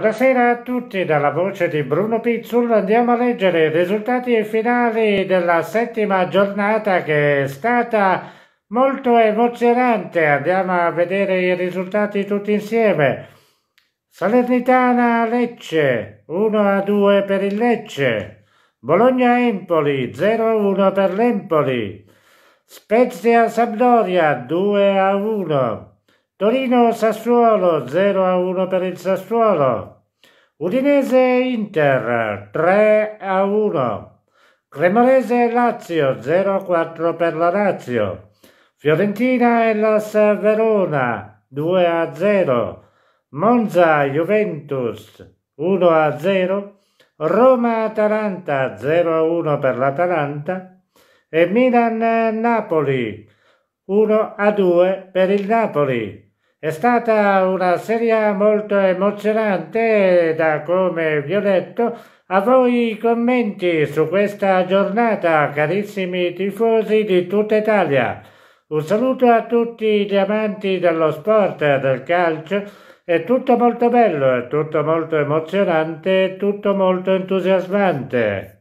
Buonasera a tutti, dalla voce di Bruno Pizzul andiamo a leggere i risultati finali della settima giornata che è stata molto emozionante. Andiamo a vedere i risultati tutti insieme. Salernitana Lecce 1 2 per il Lecce, Bologna Empoli 0 1 per l'Empoli, Spezia Sampdoria 2 1. Torino-Sassuolo 0-1 a per il Sassuolo, Udinese-Inter 3-1, a Cremonese-Lazio 0-4 a per la Lazio, Fiorentina e Las Verona 2-0, a Monza-Juventus 1-0, a Roma-Atalanta 0-1 a per l'Atalanta e Milan-Napoli 1-2 a per il Napoli. È stata una serie molto emozionante da come vi ho detto. A voi i commenti su questa giornata, carissimi tifosi di tutta Italia. Un saluto a tutti gli amanti dello sport, del calcio. È tutto molto bello, è tutto molto emozionante, è tutto molto entusiasmante.